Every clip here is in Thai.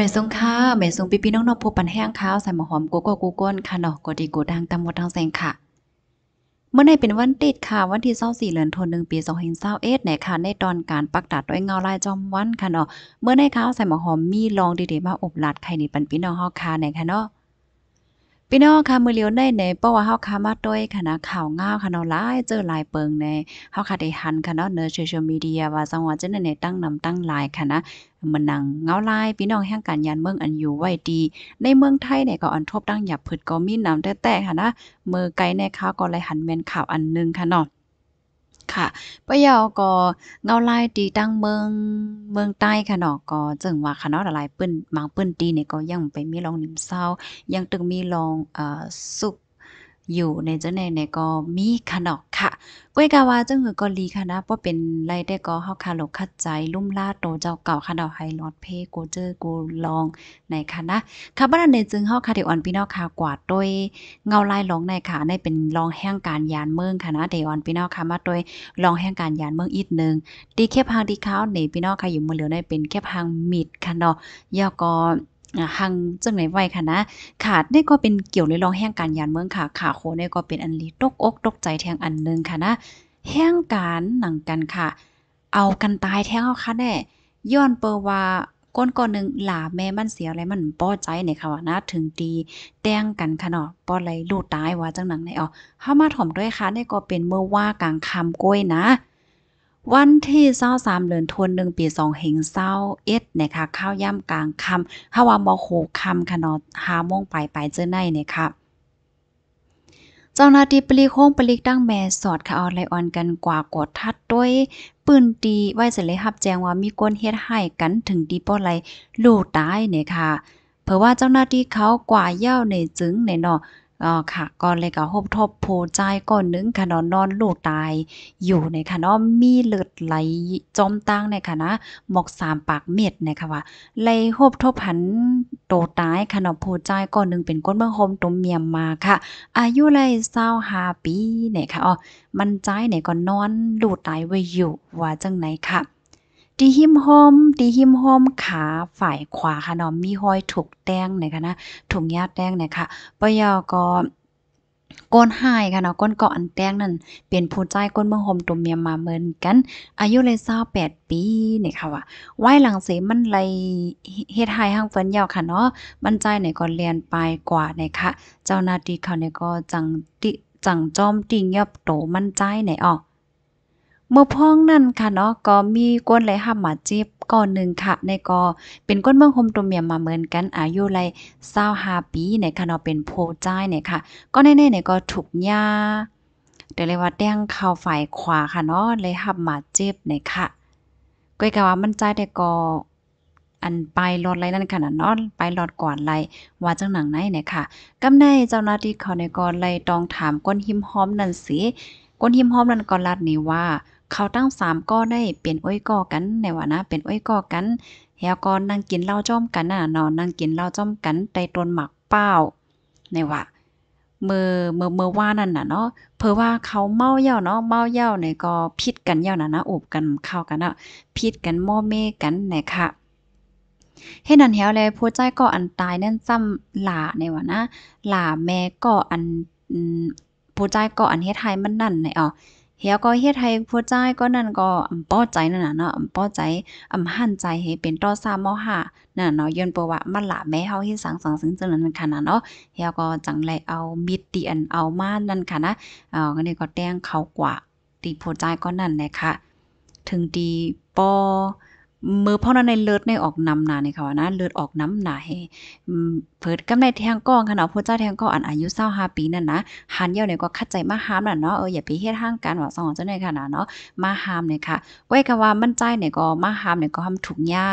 แมทสงค่ะแมทสงปีปีน้องๆพบปันแห้งข้าวใส่หมอหอมกัวกัวกูก้นค่ะเนาะกดีกูดังตามหมดทางแสงค่ะเมื่อในเป็นวันติดค่ะวันที่เศร้าสี่เลือนนหนึ่งปีสองเฮงเศร้าเอ็ดเนี่ยค่ะในตอนการปักตัดด้วยเงาลายจอมวันค่ะเนาะเมื่อในข้าวใส่หมอหอมมีลองดีๆมาอบลัดไข่ในปันพี่น้องเฮาค่ะเนี่ยค่ะเนาะพี่น้องค่ะมือเลียวในในเพราะว่าเฮาคามาด้วยคณะข่าวง้าวคณะเาหลายเจอหลายเปิงในเฮาค่ะได้หันคณะเนอะใโซเชียลมีเดีย ว่าสังวะจังในตั้งนำตั้งหลายคณะมันนังเงาลายพี่น้องแห่งการยานเมืองอันอยู่ไว้ดี ในเมืองไทยเนี่ยก็อันทบตั้งหยับผืดก็มีน้ำแต่ๆค่ะนะมือไกลในข้าวก็เลยหันแม่นข่าวอันนึงค่ะเนาะค่ะปะยาวก็นอไล่ตีตั้งเมือง เมือง ใต้ ค่ะ เนาะก็ จึง ว่าคณะเะหลายเปิ้นบางเปิ้นตีเนี่ยก็ยังไปมีลองนิ่มเศร้า ยัง ตึงมีลองอ่อสุขอยู่ในเจ้าในในก็มีขนอกค่ะ ก้วยกาวาเจ้าเหือก็ลีค่ะนะเพราะเป็นไรได้ก็เฮาคาหลกคัดใจลุ่มล่าโตเจ้าเก่าคนะดอกไฮลอดเพโกเจอ์กลองในค่ะนะค่ะบ้านในจึงเฮาคาเดออนพี่นอกคากวาดโดยเงาลายลองในค่ะในเป็นลองแห่งการยานเมืองค่ะนะเดออนพี่นอกคามาโดยลองแห่งการยานเมืองอีกหนึ่งดีแคบหางดีขาวในพี่นอกค่ะอยู่มือเหลือในเป็นแคบหางมิดค่ะเนาะยอก็หังจังไหนไว้ค่ะนะขาดนี่ก็เป็นเกี่ยวเลยรองแห่งการยานเมืองค่ะขาโคนี่ก็เป็นอันลีตกอกตกใจแทงอันนึงค่ะนะแห่งการหนังกันค่ะ เอากันตายแทงเอาค่ะแน่ย้อนเปอว่าก้นก่อนหนึ่งหลาแม่มันเสียอะไรมันป้อใจในค่ะว่านะถึงตีแต่งกันค่ะเนาะป้อไรลูกตายว่าจังหนังในอ๋อเฮามาถ่อมด้วยค่ะนี่ก็เป็นเมื่อว่ากลางคำกก้อยนะวันที่เศร้าสามเดือนทวนหนึ่งปีสองเหงเศร้า เอ็ดนะคะข้าวย่ำกลางคำข้าวามอโหคำค่ะเนาะหาโมงไปไปเจอในนะคะจ้าหน้าที่ปลีโค้งปลีกตั้งแม่สอดค่ะออนไลออนกันกว่ากดทัดด้วย ปืนตีไว้เสร็จเลยครับแจ้งว่ามีก้นเฮ็ดให้กันถึงดีป้อไรลูกตายเนี่ยค่ะเพราะว่าเจ้าหน้าที่เขากว่าเย้าในจึงในหนออ๋อค่ะก่อนเลยก็อบทบโพใจ ก่อนนึงค่ะนอนนอนลูกตายอยู่ในค่ะเนาะมีเลือดไหลจมตั้งในค่ะนะหมอกสามปากเม็ดในคคะว่าเลยอบทบหันโตตายค่ะเนาะโพใจ ก่อนนึงเป็นก้นเมืองโฮมตมเมียมมาค่ะ อายุเลยเศร้าหาปีเนี่ยค่ะอ๋อมันใจในก่อก็นอนลูกตายไว้อยู่ว่าจังไหนค่ะดีหิมหอมดีหิมหอมขาฝ่ายขวาค่ะเนาะมีห้อยถูกแต้งนะคะนะ ถุงยาแต้งนะคะปยอก็ก้นหายค่ะเนาะก้นเกาะอันแต้งนั่น เป็นผู้ใจก้นเมืองโฮมตุมเมียมาเหมือนกัน อายุเลยเศร้าแปดปีเนี่ยค่ะ ว่าไหวหลังเสมันเลยเฮ็ดหายห้างเฟินยาวค่ะเนาะมันใจไหนก็เรียนไปกว่านะคะเจ้านาทีเขาเนี่ยก็จังจังจอมติงยับโตมันใจไหนออกเมื่อพ้องนั่นค่ะเนาะก็มีก้นไหลห้ามมาจีบก่อนหนึ่งค่ะ ในก็เป็นก้นเมืองคมตุมเมียมาเหมือนกันอายุไรเศร้าหาปีในค่ะเนาะเป็นโพจ้ายเนี่ยค่ะ ก็แน่ๆเนี่ยก็ถูกย่าเดี๋ยวเลยว่าแดงเข้าฝ่ายขวาค่ะเนาะเลยห้ามมาจีบในค่ะก็กะว่ามันใจแต่ก็อันไปลอดไรนั่นคนาเนาะไปลอดก่อนไรว่าจังหนังไหนเนี่ยค่ะกำในเจ้าหน้าที่เขาในก่อนไรต้องถามก้นหิมหอมนั่นสิก้นหิมหอมนั่นก่อนลัดนี่ว่าเขาตั้งสามก้อได้ เป็นอ้อยก้อกันในว่านะเป็นอ้อยก้อกันเฮากอนนั่งกินเหล้าจ้อมกันน่ะนอนนั่งกินเหล้าจ้อมกันใตต้นหมักเป้าในว่ามื่อเมือมือว่านั่นน่ะเนาะเพราะว่าเขาเมาเย่าเนาะเมาเย่าในก็พิดกันเย้าน่ะนะอบกันเข้ากันเนาะพิดกันม่อเมกันนะคะให้นั่นเฮวเลยผู้ใจก่ออันตายนั่นซ้ำหล่าในว่านะหล่าแม่ก่ออันผู้ใจก็อันเฮ็ดไทยมันนั่นในอ๋อเฮียก็เฮ็ดให้ผู้ใจก็นั่นก็อำป้อใจนั่นน่ะเนาะอำป้อใจอำหั่นใจให้เป็นต่อซามอหานั่นเนาะย้อนเประว่ามันละแม่เฮาเฮ็ดสังสังซึ่งจังนั้นค่ะนะเนาะเฮียก็จังไลเอามิดรติอันเอามานั่นค่ะนะเอาก็นี่ก็แต้งเขากว่าตีผู้ใจก็นั่นแหละค่ะ ถึงดีป้อมือพ่อนั้นในเลิศในออกนำหนาในเขานะเลิศออกน้ำหนาให้เพิดกำในแทงก้องค่ะเนาะพระเจ้าแทงก้องอันอายุ2าปีนั่นนะหันเยี่ยวเนี่ยก็คัดใจมาห้ามน่ะเนาะเอออย่าไปเฮ็ดห้างกันว่าสองเจ้าในขนาดเนาะมาห้ามเนี่ยค่ะไว้ก็ว่ามั่นใจเนี่ยก็มาห้ามเนี่ยก็ทำถุงยา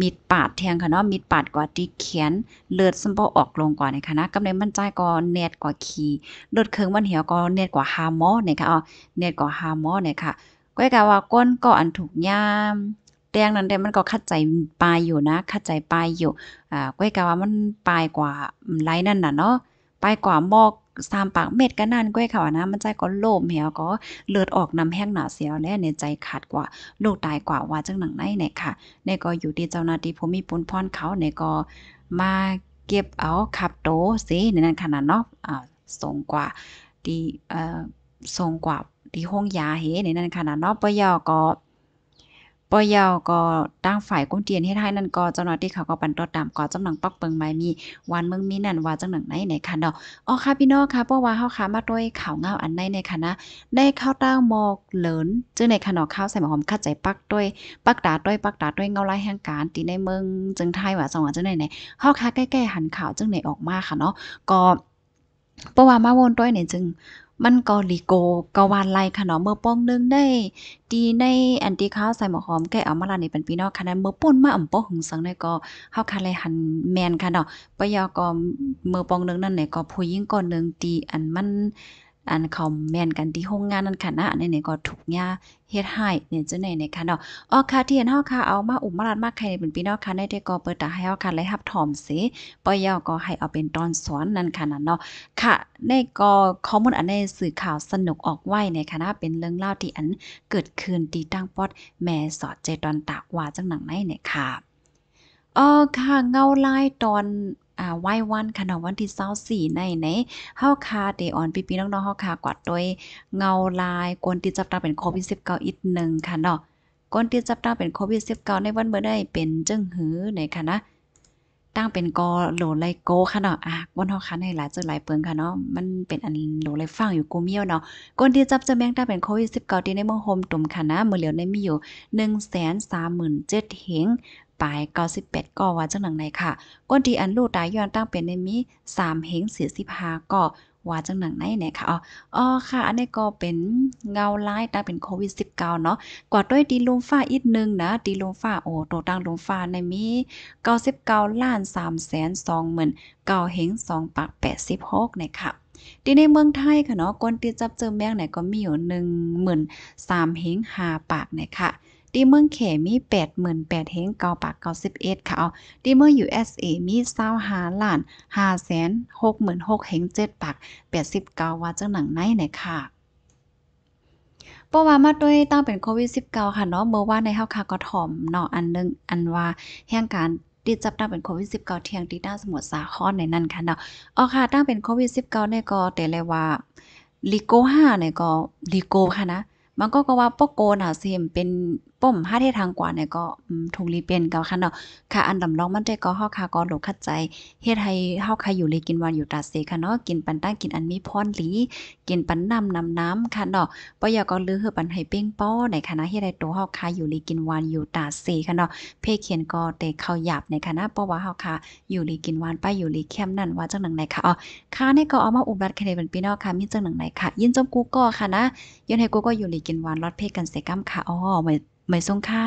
มีดปาดแทงค่ะเนาะมีดปาดกว่าที่เขียน เลือดสมบ่ออกลงกว่าในค่ะนะกำในมั่นใจก็แนดกว่าขี่เลือดเคืองมันเหี่ยวก็แนดกว่าฮาร์มอเนี่ยค่ะอ๋อแนดกว่าฮาร์มอเนี่ยค่ะก็กะว่าก้นก็อันถุกย่าแดงนั้นแต่มันก็คัดใจปลายอยู่นะคัดใจปลายอยู่อ่าก้อยกาว่ามันปลายกว่าไรนั่นน่ะเนาะปลายกว่ามอกสามปากเม็ดก็นั่นก้อยเขานะมันใจก็โลมเหี่ยวก็เลือดออกนำแห้งหนาเสียวและในใจขาดกว่าลูกตายกว่าว่าจังหนังไหนเนี่ยค่ะเนก็อยู่ที่เจ้าหน้าที่ผูมีปุนพรเขาเนก็มาเก็บเอาขับโตสิในนั้นขนาดเนาะอ่าส่งกว่าที่เอ่อส่งกว่าที่ห้องยาเฮในนั้นขนาดเนาะปยอก็ปอยาวก็ตั้งฝ่ายก้นเตียนเฮ็ดให้นั่นก็เจ้าหน้าที่เขาก็ปันตอดตามก็จำหนังปักเปิงไม้มีวันเมืองมีนั่นว่าจังหนังไหนไหนค่ะเนาะอ๋อค่ะพี่น้องค่ะเพราะว่าเฮาค่ะมาด้วยข่าวเงาอันในในคณะนะได้ข้าวตั้งหมอกเหลินจึงในคัะเนาะข้าวใส่หมอหอมคัดใจปักด้วยปักดาด้วยปักดาด้วยเงาลายแห่งการตีในเมืองจึงไทยว่าสองจังไหนไหนเฮาค่ะใกล้ๆหันข่าวจึงไหนออกมาค่ะเนาะก็เพราะว่ามาวนด้วยเนี่ยจึงมันก็ลีโกกวานไลค่ะเนาะเมื่อป้องนึงได้ดีในอันตี้ข้าวใส่หมอหอมแก่เอามาลาในเป็นพี่นอกค่ะนั้นเมื่อป้นมาอ่ำาป้อหึงสังในก็เฮาค่ะเลยหันแมนค่ะเนาะปยอก็เมื่อป้องนึงนั่นไหนก็ผู้หญิงก่อนนึงตีอันมันอันเขาแม่นกันที่ห้องงานนั่นค่ะนะในๆก็ถูกย่าเฮ็ดให้ เนี่ยจะงไหนนะคะเนาะอ๋อค่ะเทียนเอาค่ะเอามาอุ้มมาลัดมาใครเป็นพี่น้องค่ะในแต่ก็เปิดตาให้เอาค่ะและรับถอมเสปอยอก็ให้เอาเป็นตอนสอนนั่นค่ะนันเนาะค่ะ ในก็ข้อมูลอันในสื่อข่าวสนุกออกไว้ในคณะเป็นเรื่องเล่าที่อันเกิดขึ้นตีตั้งปอดแม่สอดเจตอนตากว่าจังหนังไหนเนี่ยค่ะอ๋อค่ะ เงาลายตอนอ่าไหว้วันค่ะเนองวันที่เศร้าสี่ในในเฮาคาเดออนปีปีน้อง ๆเฮาคากวาดโดย เงาลายกวนติดจับตาเป็นโควิด19อีกหนึ่งค่ะเนาะกวนติดจับตาเป็นโควิด19ในวันเมื่อได้เป็นจึงหือ ในค่ะนะ ตั้งเป็นกอโหลไลโกค่ะเนาะอ่ะวันเฮาคันให้หลายจังหลายเปิงค่ะเนาะ มันเป็นอันโหลไลฟังอยู่กูเมียวเนาะกวนที่จับจะแม่งตั้งเป็นโควิด19ที่ในเมืองโฮมตุ่มค่ะนะ เมื่อเหลียวในมีอยู่137,000เหงปลายป8ก่อว่าจังหนังไหนค่ะ ก้นที่อันลูกตายย้อนตั้งเป็นในมี 3เฮง้าก่อว่าจังหนังไหนเนี่ยค่ะ อ๋อ ค่ะ อันนี้ก็เป็นเงาลายตาเป็นโควิด -19 เนาะ กว่าด้วยดีลมฟ้าอีกหนึ่งนะดีลมฟ้าโอ้โตตั้งลมฟ้าในมี 99ล้าน3แสน2หมื่น9เฮง2ปาก 86เนี่ยค่ะที่ในเมืองไทยค่ะเนาะ ก้นที่จับเจอแมงไหนก็มีอยู่ 1 3 0 0 0เฮง5ปากเนี่ยค่ะดีเมืองแขมี 88,000แห่งเกาปากเกาสิบเอ็ดค่ะเอาทีเมือง USA มี25ล้าน566,000แห่งเจ็ดปาก89ว่าจังหนังไหนไหนค่ะเพราะว่ามาด้วยตั้งเป็นโควิด19ค่ะเนาะเมื่อว่าในเฮาค่ะก็ถ่อมเนาะอันนึง อันว่าแห่งการติดจับตั้งเป็นโควิด19 เที่ยงิดตด้าสมุทรสาครในนั้นค่ะเนาะอ๋อค่ะตั้งเป็นโควิด19เนี่ยก็แต่เลยว่าลิโก5เนี่ยก็ลิโกค่ะนะมันก็ก็ว่าปกโกน่ะสิเป็นป้มห้าเททาง กว่า เนี่ย ก็ถูกรี เปลี่ยนกับคันเนาะค่ะอันดำลองมันได้ก็เฮาค่ะก็หลกขัด ใจ เฮ็ดให้เฮาค่อยู่เลยกิน วัน อยู่ตาเสค่ะเนาะกิน ปันตั้ง กิน อัน มี พรหลีกิน ปันน้ำน้ำน้ำค่ะเนาะบ่อยากก็ลือเฮาปันให้ เป้งป้อในคณะเฮ็ดให้ตัวเฮาค่ะอยู่เลยกิน วัน อยู่ตาเสค่ะเนาะเพเขียนก็แต่เข้าหยาบในคณะเพราะว่าเฮาค่ะอยู่เลยกินวันไปอยู่เลยเข้มนั่นว่าจังหนังไหนค่ะอ๋อค่ะนี่ก็เอามาอุบัติคดีเป็นพี่น้องค่ะมีจังหนังไหนค่ะยินจมกูก็ค่ะนะยินให้กูก็อยู่เลยกินวันรอดเพกันเสกำค่ะอ๋อไม่ทรงค่า